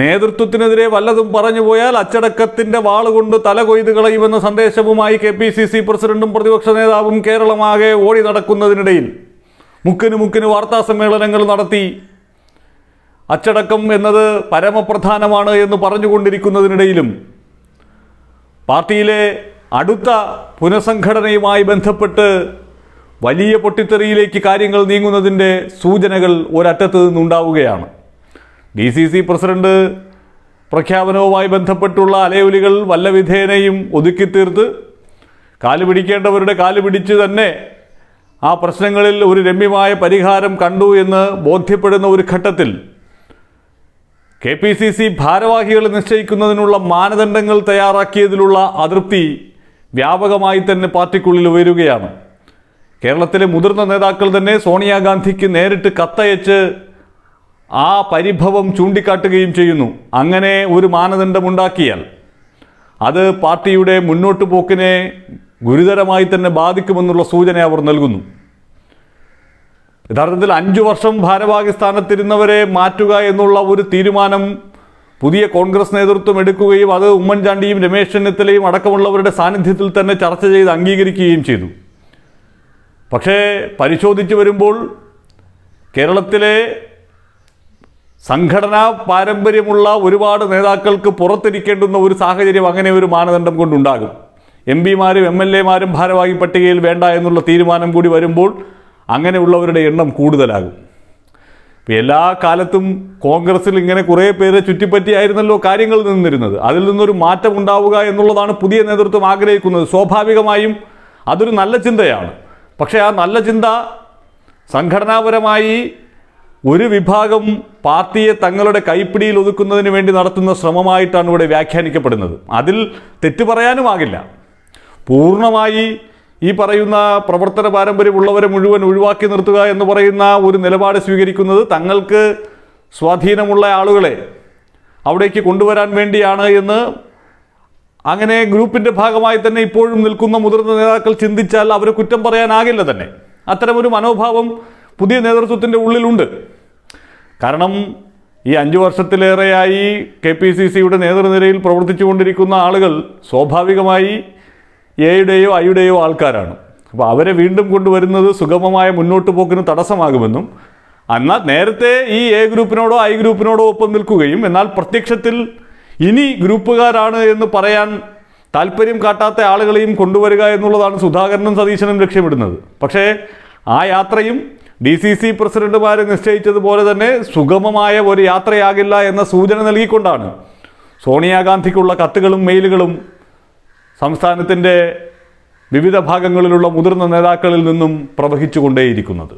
നേതൃത്വത്തിനെതിരെ വല്ലതും പറഞ്ഞു പോയാൽ അച്ചടക്കത്തിന്റെ വാളുകൊണ്ട് തല കൊയ്ത് കളയുമെന്ന സന്ദേശവുമായി കെ പി സി സി പ്രസിഡന്റും പ്രതിപക്ഷ നേതാവും കേരളമാകെ ഓടി നടക്കുന്നതിനിടയിൽ മുക്കിന് മുക്കിന് വാർത്താ സമ്മേളനങ്ങൾ നടത്തി അച്ചടക്കം എന്നത് പരമപ്രധാനമാണ് എന്ന് പറഞ്ഞുകൊണ്ടിരിക്കുന്നതിനിടയിലും പാർട്ടിയിലെ അടുത്ത പുനഃസംഘടനയുമായി ബന്ധപ്പെട്ട് വലിയ പൊട്ടിത്തെറിയിലേക്ക് കാര്യങ്ങൾ നീങ്ങുന്നതിൻ്റെ സൂചനകൾ ഒരറ്റത്ത് നിന്നുണ്ടാവുകയാണ് ഡി സി സി പ്രസിഡന്റ് പ്രഖ്യാപനവുമായി ബന്ധപ്പെട്ടുള്ള അലയൊലികൾ വല്ല വിധേനയും ഒതുക്കിത്തീർത്ത് കാല് പിടിക്കേണ്ടവരുടെ കാല് പിടിച്ച് തന്നെ ആ പ്രശ്നങ്ങളിൽ ഒരു രമ്യമായ പരിഹാരം കണ്ടു എന്ന് ബോധ്യപ്പെടുന്ന ഒരു ഘട്ടത്തിൽ കെ പി സി സി ഭാരവാഹികളെ നിശ്ചയിക്കുന്നതിനുള്ള മാനദണ്ഡങ്ങൾ തയ്യാറാക്കിയതിലുള്ള അതൃപ്തി വ്യാപകമായി തന്നെ പാർട്ടിക്കുള്ളിൽ ഉയരുകയാണ് കേരളത്തിലെ മുതിർന്ന നേതാക്കൾ തന്നെ സോണിയാഗാന്ധിക്ക് നേരിട്ട് കത്തയച്ച് ആ പരിഭവം ചൂണ്ടിക്കാട്ടുകയും ചെയ്യുന്നു അങ്ങനെ ഒരു മാനദണ്ഡമുണ്ടാക്കിയാൽ അത് പാർട്ടിയുടെ മുന്നോട്ടു പോക്കിനെ ഗുരുതരമായി തന്നെ ബാധിക്കുമെന്നുള്ള സൂചന അവർ നൽകുന്നു യഥാർത്ഥത്തിൽ അഞ്ചു വർഷം ഭാരവാഹി സ്ഥാനത്തിരുന്നവരെ മാറ്റുക എന്നുള്ള ഒരു തീരുമാനം പുതിയ കോൺഗ്രസ് നേതൃത്വം എടുക്കുകയും അത് ഉമ്മൻചാണ്ടിയും രമേശ് ചെന്നിത്തലയും അടക്കമുള്ളവരുടെ സാന്നിധ്യത്തിൽ തന്നെ ചർച്ച ചെയ്ത് അംഗീകരിക്കുകയും ചെയ്തു പക്ഷേ പരിശോധിച്ചു വരുമ്പോൾ കേരളത്തിലെ സംഘടനാ പാരമ്പര്യമുള്ള ഒരുപാട് നേതാക്കൾക്ക് പുറത്തിരിക്കേണ്ടുന്ന ഒരു സാഹചര്യം അങ്ങനെ ഒരു മാനദണ്ഡം കൊണ്ടുണ്ടാകും എം പിമാരും എം എൽ എമാരും ഭാരവാഹി പട്ടികയിൽ വേണ്ട എന്നുള്ള തീരുമാനം കൂടി വരുമ്പോൾ അങ്ങനെയുള്ളവരുടെ എണ്ണം കൂടുതലാകും എല്ലാ കാലത്തും കോൺഗ്രസിൽ ഇങ്ങനെ കുറേ പേരെ ചുറ്റിപ്പറ്റിയായിരുന്നല്ലോ കാര്യങ്ങൾ നിന്നിരുന്നത് അതിൽ നിന്നൊരു മാറ്റം ഉണ്ടാവുക എന്നുള്ളതാണ് പുതിയ നേതൃത്വം ആഗ്രഹിക്കുന്നത് സ്വാഭാവികമായും അതൊരു നല്ല ചിന്തയാണ് പക്ഷേ ആ നല്ല ചിന്ത സംഘടനാപരമായി ഒരു വിഭാഗം പാർട്ടിയെ തങ്ങളുടെ കൈപ്പിടിയിൽ ഒതുക്കുന്നതിന് വേണ്ടി നടത്തുന്ന ശ്രമമായിട്ടാണ് ഇവിടെ വ്യാഖ്യാനിക്കപ്പെടുന്നത് അതിൽ തെറ്റു പറയാനുമാകില്ല പൂർണ്ണമായി ഈ പറയുന്ന പ്രവർത്തന പാരമ്പര്യമുള്ളവരെ മുഴുവൻ ഒഴിവാക്കി നിർത്തുക എന്ന് പറയുന്ന ഒരു നിലപാട് സ്വീകരിക്കുന്നത് തങ്ങൾക്ക് സ്വാധീനമുള്ള ആളുകളെ അവിടേക്ക് കൊണ്ടുവരാൻ വേണ്ടിയാണ് എന്ന് അങ്ങനെ ഗ്രൂപ്പിൻ്റെ ഭാഗമായി തന്നെ ഇപ്പോഴും നിൽക്കുന്ന മുതിർന്ന നേതാക്കൾ ചിന്തിച്ചാൽ അവരെ കുറ്റം പറയാനാകില്ല തന്നെ അത്തരമൊരു മനോഭാവം പുതിയ നേതൃത്വത്തിൻ്റെ ഉള്ളിലുണ്ട് കാരണം ഈ അഞ്ച് വർഷത്തിലേറെയായി കെ പി സി സിയുടെ നേതൃനിരയിൽ പ്രവർത്തിച്ചുകൊണ്ടിരിക്കുന്ന ആളുകൾ സ്വാഭാവികമായി എയുടെയോ ഐയുടെയോ ആൾക്കാരാണ് അപ്പോൾ അവരെ വീണ്ടും കൊണ്ടുവരുന്നത് സുഗമമായ മുന്നോട്ട് പോക്കിന് തടസ്സമാകുമെന്നും എന്നാൽ നേരത്തെ ഈ എ ഗ്രൂപ്പിനോടോ ഐ ഗ്രൂപ്പിനോടോ ഒപ്പം നിൽക്കുകയും എന്നാൽ പ്രത്യക്ഷത്തിൽ ഇനി ഗ്രൂപ്പുകാരാണ് എന്ന് പറയാൻ താല്പര്യം കാട്ടാത്ത ആളുകളെയും കൊണ്ടുവരിക എന്നുള്ളതാണ് സുധാകരനും സതീശനും ലക്ഷ്യമിടുന്നത് പക്ഷേ ആ യാത്രയും ഡി സി സി പ്രസിഡന്റുമാർ നിശ്ചയിച്ചതുപോലെ തന്നെ സുഗമമായ ഒരു യാത്രയാകില്ല എന്ന സൂചന നൽകിക്കൊണ്ടാണ് സോണിയാഗാന്ധിക്കുള്ള കത്തുകളും മെയിലുകളും സംസ്ഥാനത്തിൻ്റെ വിവിധ ഭാഗങ്ങളിലുള്ള മുതിർന്ന നേതാക്കളിൽ നിന്നും പ്രവഹിച്ചുകൊണ്ടേയിരിക്കുന്നത്